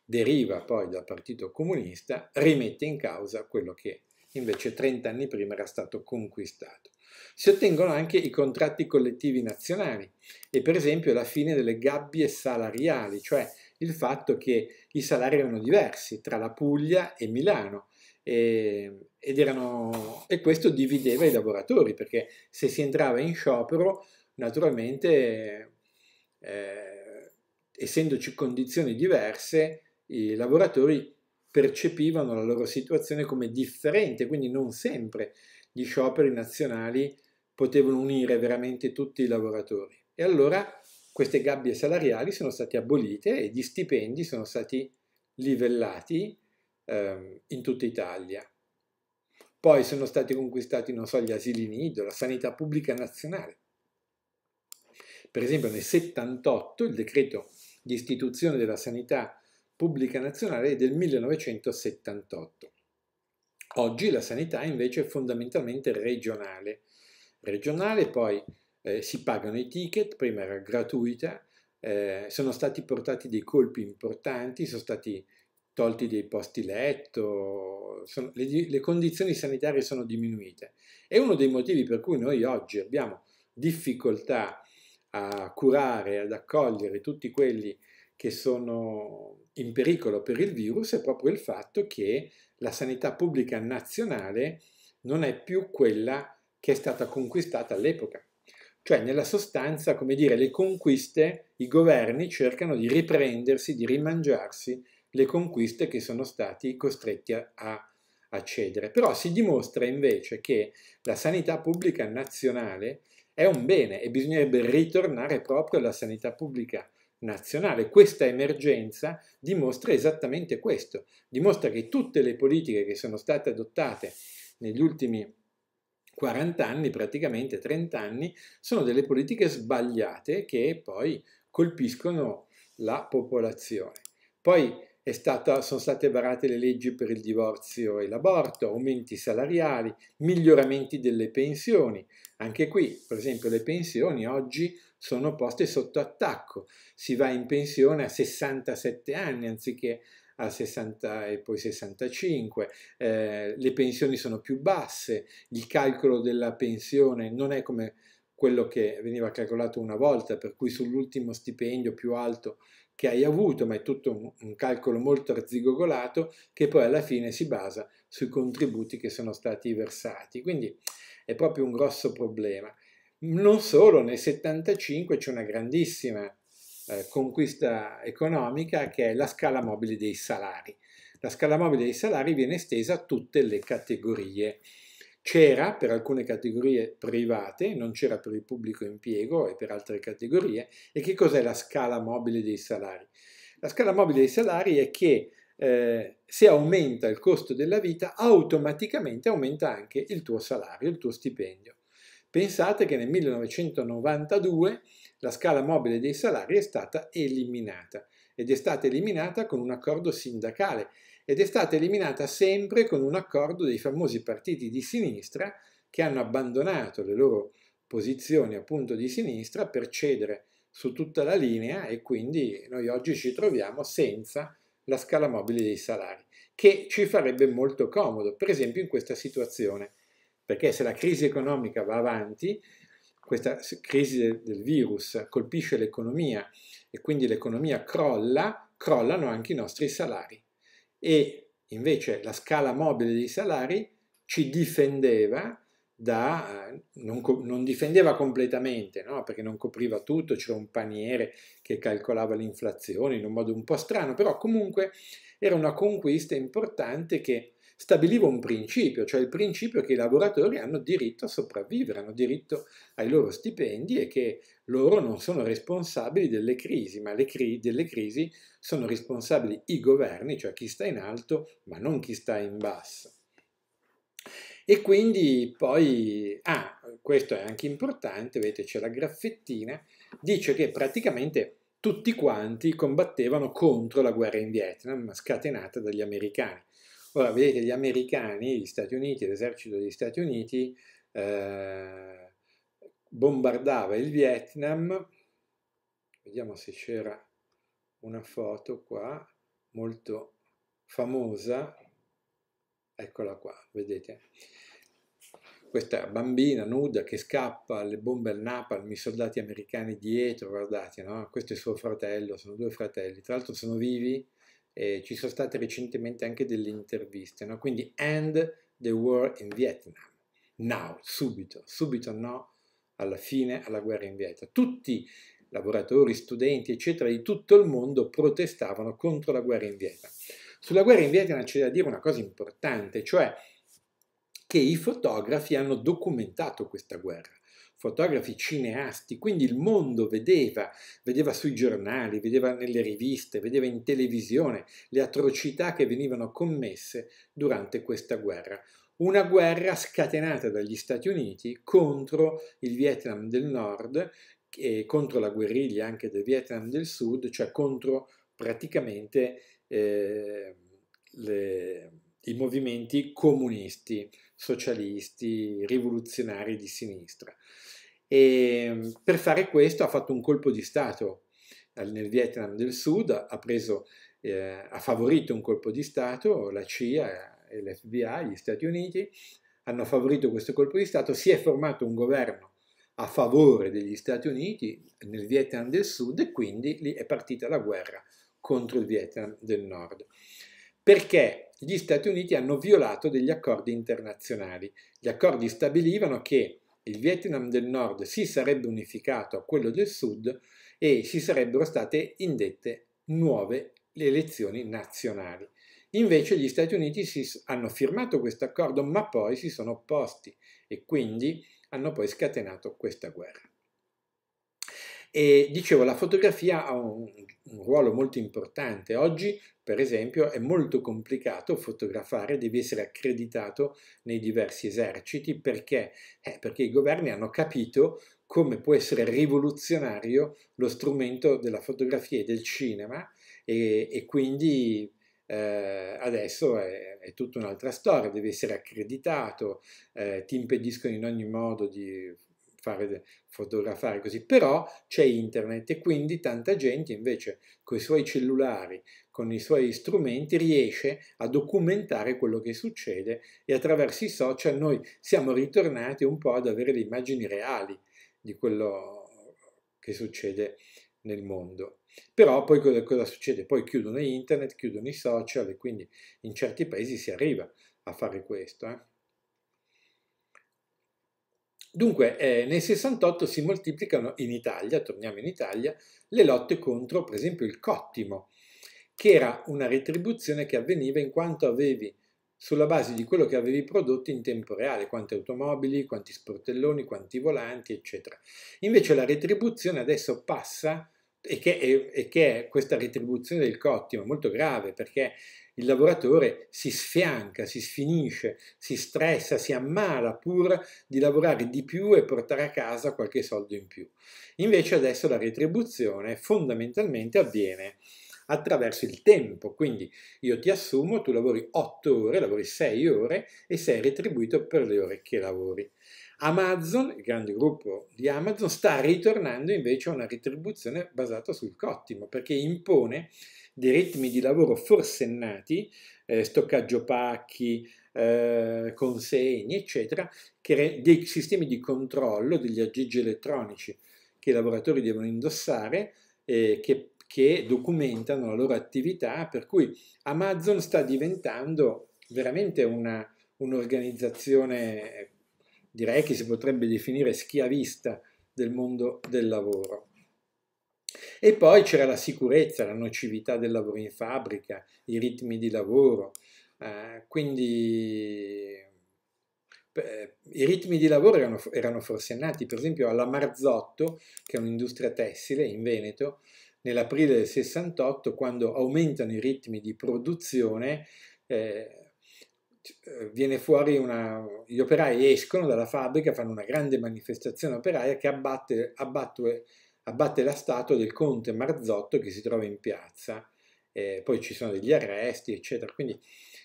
A: deriva poi dal Partito Comunista, rimette in causa quello che invece 30 anni prima era stato conquistato. Si ottengono anche i contratti collettivi nazionali e per esempio la fine delle gabbie salariali, cioè il fatto che i salari erano diversi tra la Puglia e Milano e, ehm, erano, e questo divideva i lavoratori perché se si entrava in sciopero naturalmente eh, essendoci condizioni diverse i lavoratori percepivano la loro situazione come differente, quindi non sempre gli scioperi nazionali potevano unire veramente tutti i lavoratori. E allora queste gabbie salariali sono state abolite e gli stipendi sono stati livellati eh, in tutta Italia. Poi sono stati conquistati, non so, gli asili nido, la sanità pubblica nazionale. Per esempio nel 78 il decreto di istituzione della sanità pubblica nazionale è del 1978. Oggi la sanità invece è fondamentalmente regionale. Regionale poi eh, si pagano i ticket, prima era gratuita, eh, sono stati portati dei colpi importanti, sono stati tolti dei posti letto, sono, le, le condizioni sanitarie sono diminuite. È uno dei motivi per cui noi oggi abbiamo difficoltà a curare, ad accogliere tutti quelli che sono in pericolo per il virus è proprio il fatto che la sanità pubblica nazionale non è più quella che è stata conquistata all'epoca. Cioè, nella sostanza, come dire, le conquiste, i governi cercano di riprendersi, di rimangiarsi le conquiste che sono stati costretti a, a cedere. Però si dimostra invece che la sanità pubblica nazionale è un bene e bisognerebbe ritornare proprio alla sanità pubblica nazionale. Questa emergenza dimostra esattamente questo, dimostra che tutte le politiche che sono state adottate negli ultimi anni, 40 anni, praticamente 30 anni, sono delle politiche sbagliate che poi colpiscono la popolazione. Poi stata, sono state varate le leggi per il divorzio e l'aborto, aumenti salariali, miglioramenti delle pensioni. Anche qui, per esempio, le pensioni oggi sono poste sotto attacco. Si va in pensione a 67 anni anziché a 60 e poi 65, eh, le pensioni sono più basse, il calcolo della pensione non è come quello che veniva calcolato una volta, per cui sull'ultimo stipendio più alto che hai avuto, ma è tutto un, un, calcolo molto arzigogolato che poi alla fine si basa sui contributi che sono stati versati. Quindi è proprio un grosso problema. Non solo, nel 75 c'è una grandissima eh, conquista economica che è la scala mobile dei salari. La scala mobile dei salari viene estesa a tutte le categorie. C'era per alcune categorie private, non c'era per il pubblico impiego e per altre categorie. E che cos'è la scala mobile dei salari? La scala mobile dei salari è che eh, se aumenta il costo della vita, automaticamente aumenta anche il tuo salario, il tuo stipendio. Pensate che nel 1992 la scala mobile dei salari è stata eliminata ed è stata eliminata con un accordo sindacale ed è stata eliminata sempre con un accordo dei famosi partiti di sinistra che hanno abbandonato le loro posizioni appunto di sinistra per cedere su tutta la linea e quindi noi oggi ci troviamo senza la scala mobile dei salari, che ci farebbe molto comodo, per esempio in questa situazione, perché se la crisi economica va avanti questa crisi del, del virus colpisce l'economia e quindi l'economia crolla, crollano anche i nostri salari. E invece la scala mobile dei salari ci difendeva da, non, non difendeva completamente, no? perché non copriva tutto, c'era un paniere che calcolava l'inflazione in un modo un po' strano, però comunque era una conquista importante che stabiliva un principio, cioè il principio che i lavoratori hanno diritto a sopravvivere, hanno diritto ai loro stipendi e che loro non sono responsabili delle crisi, ma cri delle crisi sono responsabili i governi, cioè chi sta in alto, ma non chi sta in basso. E quindi poi, ah, questo è anche importante, vedete c'è la graffettina, dice che praticamente tutti quanti combattevano contro la guerra in Vietnam scatenata dagli americani. Ora vedete gli americani, gli Stati Uniti, l'esercito degli Stati Uniti eh, bombardava il Vietnam, vediamo se c'era una foto qua, molto famosa, eccola qua, vedete, questa bambina nuda che scappa alle bombe al Napalm, i soldati americani dietro, guardate, no? questo è suo fratello, sono due fratelli, tra l'altro sono vivi, eh, ci sono state recentemente anche delle interviste, no? quindi end the war in Vietnam, now, subito, subito no, alla fine alla guerra in Vietnam. Tutti lavoratori, studenti, eccetera, di tutto il mondo protestavano contro la guerra in Vietnam. Sulla guerra in Vietnam c'è da dire una cosa importante, cioè che i fotografi hanno documentato questa guerra fotografi cineasti, quindi il mondo vedeva, vedeva sui giornali, vedeva nelle riviste, vedeva in televisione le atrocità che venivano commesse durante questa guerra. Una guerra scatenata dagli Stati Uniti contro il Vietnam del Nord e contro la guerriglia anche del Vietnam del Sud, cioè contro praticamente eh, le, i movimenti comunisti, socialisti, rivoluzionari di sinistra. E ehm, per fare questo ha fatto un colpo di Stato nel Vietnam del Sud, ha, preso, eh, ha favorito un colpo di Stato, la CIA e l'FBI, gli Stati Uniti, hanno favorito questo colpo di Stato, si è formato un governo a favore degli Stati Uniti nel Vietnam del Sud e quindi lì è partita la guerra contro il Vietnam del Nord. Perché gli Stati Uniti hanno violato degli accordi internazionali. Gli accordi stabilivano che il Vietnam del Nord si sarebbe unificato a quello del Sud e si sarebbero state indette nuove elezioni nazionali. Invece gli Stati Uniti hanno firmato questo accordo ma poi si sono opposti e quindi hanno poi scatenato questa guerra. E dicevo, la fotografia ha un, un, ruolo molto importante. Oggi, per esempio, è molto complicato fotografare, devi essere accreditato nei diversi eserciti perché, eh, perché i governi hanno capito come può essere rivoluzionario lo strumento della fotografia e del cinema e, e quindi eh, adesso è, è tutta un'altra storia, devi essere accreditato, eh, ti impediscono in ogni modo di fare, fotografare così, però c'è internet e quindi tanta gente invece con i suoi cellulari, con i suoi strumenti riesce a documentare quello che succede e attraverso i social noi siamo ritornati un po' ad avere le immagini reali di quello che succede nel mondo. Però poi cosa, cosa succede? Poi chiudono internet, chiudono i social e quindi in certi paesi si arriva a fare questo. Eh? Dunque, eh, nel 68 si moltiplicano in Italia, torniamo in Italia, le lotte contro, per esempio, il cottimo, che era una retribuzione che avveniva in quanto avevi sulla base di quello che avevi prodotto in tempo reale, quante automobili, quanti sportelloni, quanti volanti, eccetera. Invece la retribuzione adesso passa e che, e, e che questa retribuzione del cottimo è molto grave perché il lavoratore si sfianca, si sfinisce, si stressa, si ammala pur di lavorare di più e portare a casa qualche soldo in più. Invece adesso la retribuzione fondamentalmente avviene attraverso il tempo, quindi io ti assumo, tu lavori 8 ore, lavori 6 ore e sei retribuito per le ore che lavori. Amazon, il grande gruppo di Amazon, sta ritornando invece a una retribuzione basata sul cottimo perché impone dei ritmi di lavoro forsennati, eh, stoccaggio pacchi, eh, consegne, eccetera, dei sistemi di controllo degli aggeggi elettronici che i lavoratori devono indossare, eh, che, che documentano la loro attività, per cui Amazon sta diventando veramente una, un'organizzazione direi che si potrebbe definire schiavista del mondo del lavoro. E poi c'era la sicurezza, la nocività del lavoro in fabbrica, i ritmi di lavoro, eh, quindi i ritmi di lavoro erano, erano nati per esempio alla Marzotto, che è un'industria tessile in Veneto, nell'aprile del 68, quando aumentano i ritmi di produzione, eh, eh, viene fuori una, gli operai escono dalla fabbrica, fanno una grande manifestazione operaia che abbatte, abbatte, abbatte la statua del conte Marzotto che si trova in piazza, eh, poi ci sono degli arresti, eccetera. Quindi,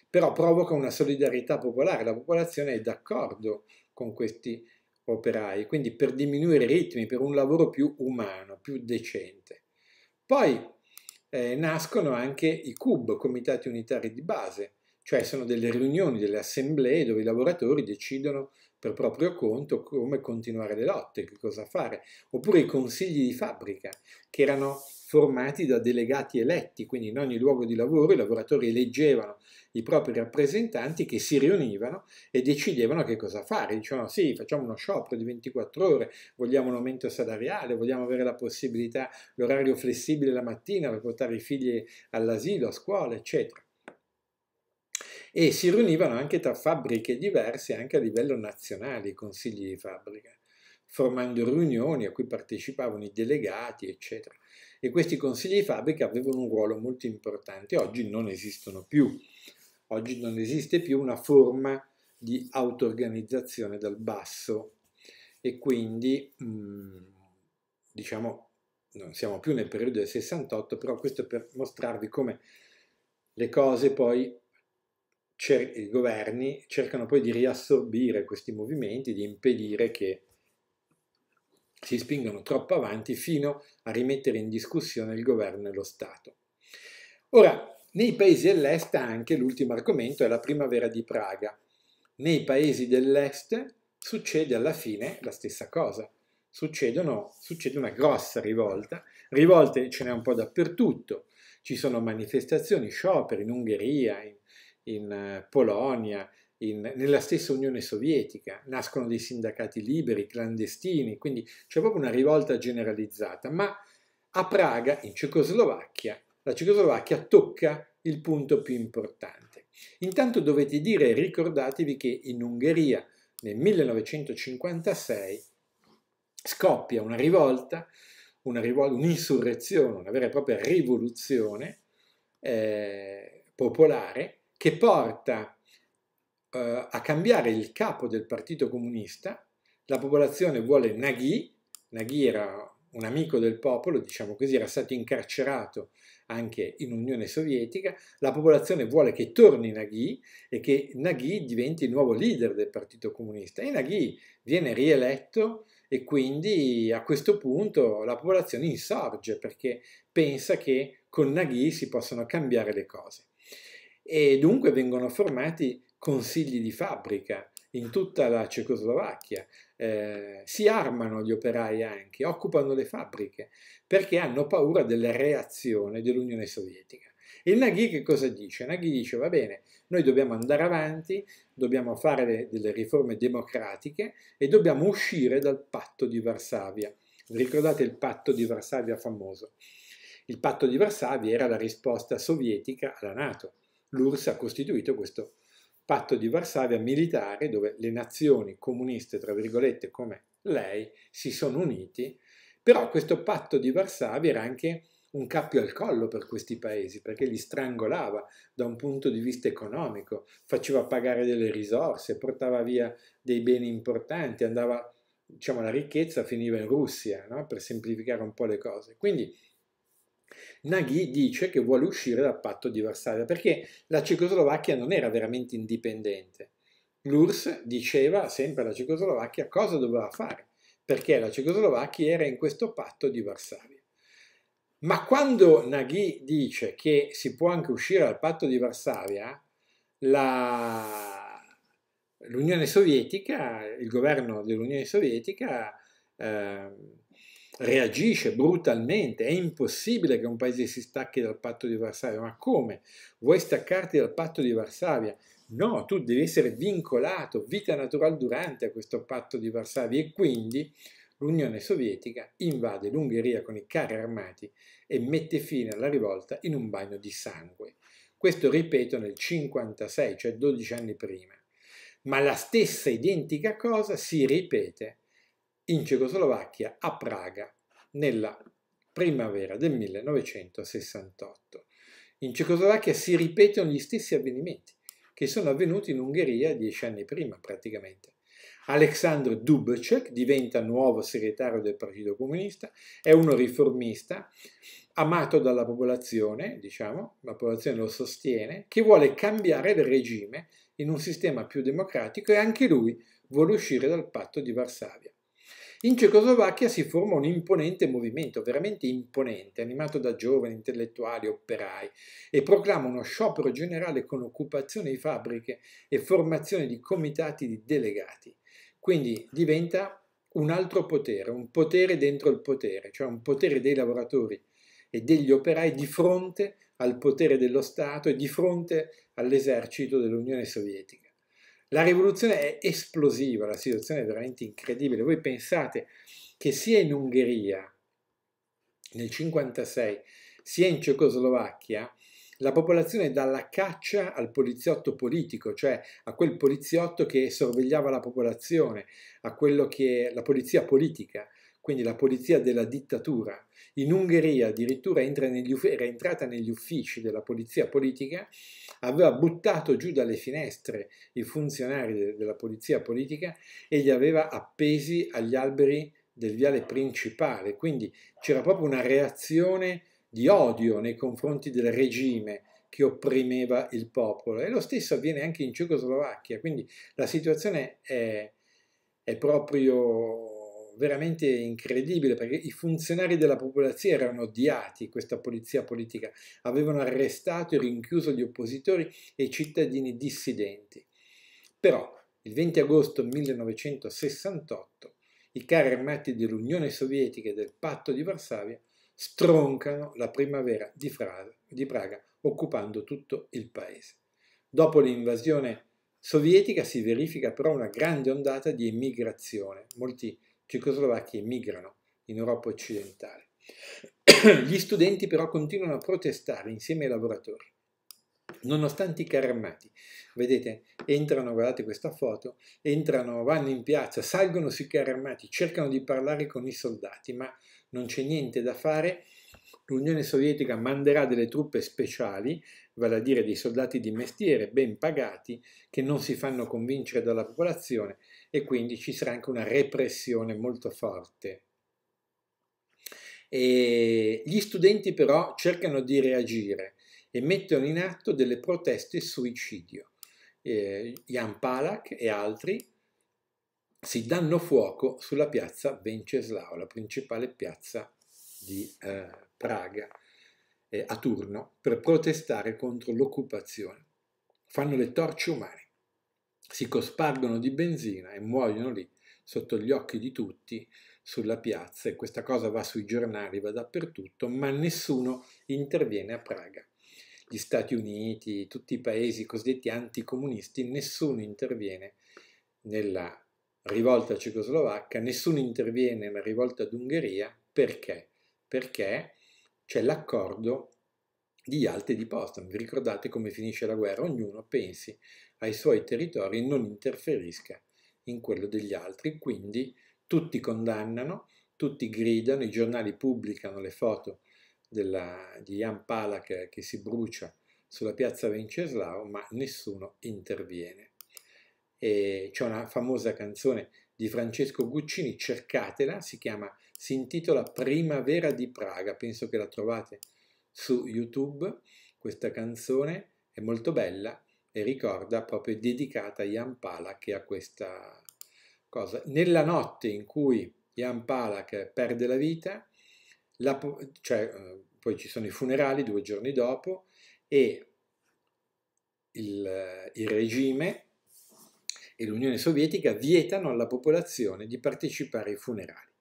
A: però provoca una solidarietà popolare, la popolazione è d'accordo con questi operai, quindi per diminuire i ritmi, per un lavoro più umano, più decente. Poi eh, nascono anche i CUB, Comitati Unitari di Base, cioè sono delle riunioni, delle assemblee dove i lavoratori decidono per proprio conto come continuare le lotte, che cosa fare, oppure i consigli di fabbrica che erano formati da delegati eletti, quindi in ogni luogo di lavoro i lavoratori eleggevano i propri rappresentanti che si riunivano e decidevano che cosa fare, dicevano sì facciamo uno sciopero di 24 ore, vogliamo un aumento salariale, vogliamo avere la possibilità, l'orario flessibile la mattina per portare i figli all'asilo, a scuola, eccetera e si riunivano anche tra fabbriche diverse anche a livello nazionale, i consigli di fabbrica, formando riunioni a cui partecipavano i delegati, eccetera. E questi consigli di fabbrica avevano un ruolo molto importante, oggi non esistono più. Oggi non esiste più una forma di auto-organizzazione dal basso e quindi mh, mm, diciamo non siamo più nel periodo del 68, però questo per mostrarvi come le cose poi cer- i governi cercano poi di riassorbire questi movimenti, di impedire che si spingano troppo avanti fino a rimettere in discussione il governo e lo Stato. Ora, nei paesi dell'Est anche l'ultimo argomento è la primavera di Praga. Nei paesi dell'Est succede alla fine la stessa cosa. Succedono, succede una grossa rivolta, rivolte ce n'è un po' dappertutto, ci sono manifestazioni, scioperi in Ungheria, in in eh, Polonia, in, nella stessa Unione Sovietica, nascono dei sindacati liberi, clandestini, quindi c'è proprio una rivolta generalizzata, ma a Praga, in Cecoslovacchia, la Cecoslovacchia tocca il punto più importante. Intanto dovete dire e ricordatevi che in Ungheria nel 1956 scoppia una rivolta, un'insurrezione, una, una vera e propria rivoluzione eh, popolare che porta eh, a cambiare il capo del Partito Comunista, la popolazione vuole Nagy, Nagy era un amico del popolo, diciamo così, era stato incarcerato anche in Unione Sovietica, la popolazione vuole che torni Nagy e che Nagy diventi il nuovo leader del Partito Comunista e Nagy viene rieletto e quindi a questo punto la popolazione insorge perché pensa che con Nagy si possano cambiare le cose e dunque vengono formati consigli di fabbrica in tutta la Cecoslovacchia, eh, si armano gli operai anche, occupano le fabbriche perché hanno paura della reazione dell'Unione Sovietica. E Nagy che cosa dice? Nagy dice va bene, noi dobbiamo andare avanti, dobbiamo fare le, delle riforme democratiche e dobbiamo uscire dal patto di Varsavia. Ricordate il patto di Varsavia famoso? Il patto di Varsavia era la risposta sovietica alla Nato l'URSS ha costituito questo patto di Varsavia militare dove le nazioni comuniste, tra virgolette, come lei, si sono uniti, però questo patto di Varsavia era anche un cappio al collo per questi paesi perché li strangolava da un punto di vista economico, faceva pagare delle risorse, portava via dei beni importanti, andava, diciamo, la ricchezza finiva in Russia, no? per semplificare un po' le cose. Quindi Nagy dice che vuole uscire dal patto di Varsavia perché la Cecoslovacchia non era veramente indipendente. L'URSS diceva sempre alla Cecoslovacchia cosa doveva fare, perché la Cecoslovacchia era in questo patto di Varsavia. Ma quando Nagy dice che si può anche uscire dal patto di Varsavia, l'Unione Sovietica, il governo dell'Unione Sovietica, eh, reagisce brutalmente, è impossibile che un paese si stacchi dal patto di Varsavia, ma come? Vuoi staccarti dal patto di Varsavia? No, tu devi essere vincolato, vita natural durante a questo patto di Varsavia e quindi l'Unione Sovietica invade l'Ungheria con i carri armati e mette fine alla rivolta in un bagno di sangue. Questo, ripeto, nel 1956, cioè 12 anni prima. Ma la stessa identica cosa si ripete in Cecoslovacchia a Praga nella primavera del 1968. In Cecoslovacchia si ripetono gli stessi avvenimenti che sono avvenuti in Ungheria dieci anni prima praticamente. Aleksandr Dubček diventa nuovo segretario del Partito Comunista, è uno riformista, amato dalla popolazione, diciamo, la popolazione lo sostiene, che vuole cambiare il regime in un sistema più democratico e anche lui vuole uscire dal patto di Varsavia. In Cecoslovacchia si forma un imponente movimento, veramente imponente, animato da giovani, intellettuali, operai, e proclama uno sciopero generale con occupazione di fabbriche e formazione di comitati di delegati. Quindi diventa un altro potere, un potere dentro il potere, cioè un potere dei lavoratori e degli operai di fronte al potere dello Stato e di fronte all'esercito dell'Unione Sovietica. La rivoluzione è esplosiva, la situazione è veramente incredibile. Voi pensate che sia in Ungheria nel 1956 sia in Cecoslovacchia la popolazione dà la caccia al poliziotto politico, cioè a quel poliziotto che sorvegliava la popolazione, a quello che la polizia politica quindi la polizia della dittatura. In Ungheria addirittura entra negli, era entrata negli uffici della polizia politica, aveva buttato giù dalle finestre i funzionari de, della polizia politica e li aveva appesi agli alberi del viale principale, quindi c'era proprio una reazione di odio nei confronti del regime che opprimeva il popolo e lo stesso avviene anche in Cecoslovacchia, quindi la situazione è, è proprio veramente incredibile perché i funzionari della popolazione erano odiati, questa polizia politica, avevano arrestato e rinchiuso gli oppositori e i cittadini dissidenti. Però il 20 agosto 1968 i carri armati dell'Unione Sovietica e del Patto di Varsavia stroncano la primavera di, Fraga, di Praga occupando tutto il paese. Dopo l'invasione sovietica si verifica però una grande ondata di emigrazione. Molti cecoslovacchi emigrano in Europa occidentale. *clears throat* Gli studenti però continuano a protestare insieme ai lavoratori. Nonostante i carri armati, vedete, entrano, guardate questa foto, entrano, vanno in piazza, salgono sui carri armati, cercano di parlare con i soldati, ma non c'è niente da fare. L'Unione Sovietica manderà delle truppe speciali, vale a dire dei soldati di mestiere ben pagati, che non si fanno convincere dalla popolazione e quindi ci sarà anche una repressione molto forte. E gli studenti però cercano di reagire e mettono in atto delle proteste suicidio. Eh, Jan Palak e altri si danno fuoco sulla piazza Venceslao, la principale piazza di eh, Praga, eh, a turno, per protestare contro l'occupazione. Fanno le torce umane si cospargono di benzina e muoiono lì sotto gli occhi di tutti sulla piazza e questa cosa va sui giornali, va dappertutto, ma nessuno interviene a Praga. Gli Stati Uniti, tutti i paesi cosiddetti anticomunisti, nessuno interviene nella rivolta cecoslovacca, nessuno interviene nella rivolta d'Ungheria, perché? Perché c'è l'accordo di Yalta e di Potsdam. Vi ricordate come finisce la guerra? Ognuno pensi ai suoi territori non interferisca in quello degli altri. Quindi tutti condannano, tutti gridano, i giornali pubblicano le foto della, di Jan Palak che si brucia sulla piazza Venceslao, ma nessuno interviene. E c'è una famosa canzone di Francesco Guccini, cercatela, si chiama, si intitola Primavera di Praga, penso che la trovate su YouTube, questa canzone è molto bella e ricorda proprio dedicata a Jan Palak e a questa cosa. Nella notte in cui Jan Palak perde la vita, la, cioè, eh, poi ci sono i funerali due giorni dopo e il, il regime e l'Unione Sovietica vietano alla popolazione di partecipare ai funerali,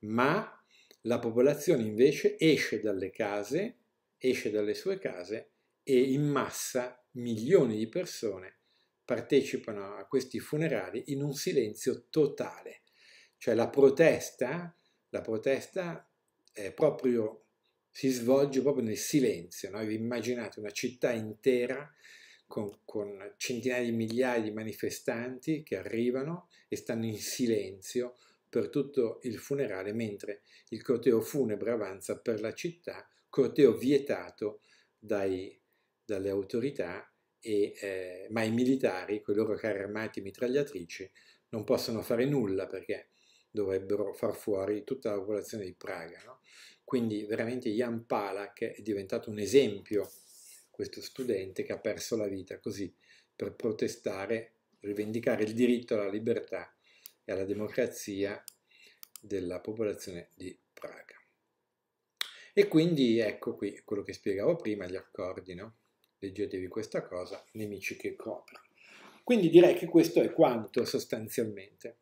A: ma la popolazione invece esce dalle case, esce dalle sue case e in massa milioni di persone partecipano a questi funerali in un silenzio totale. Cioè la protesta, la protesta proprio, si svolge proprio nel silenzio. No? immaginate una città intera con, con centinaia di migliaia di manifestanti che arrivano e stanno in silenzio per tutto il funerale, mentre il corteo funebre avanza per la città, corteo vietato dai dalle autorità, e, eh, ma i militari, con i loro carri armati e mitragliatrici, non possono fare nulla perché dovrebbero far fuori tutta la popolazione di Praga. No? Quindi veramente Jan Palak è diventato un esempio, questo studente che ha perso la vita così, per protestare, rivendicare il diritto alla libertà e alla democrazia della popolazione di Praga. E quindi ecco qui quello che spiegavo prima, gli accordi, no? Leggetevi questa cosa, nemici che coprono. Quindi direi che questo è quanto sostanzialmente.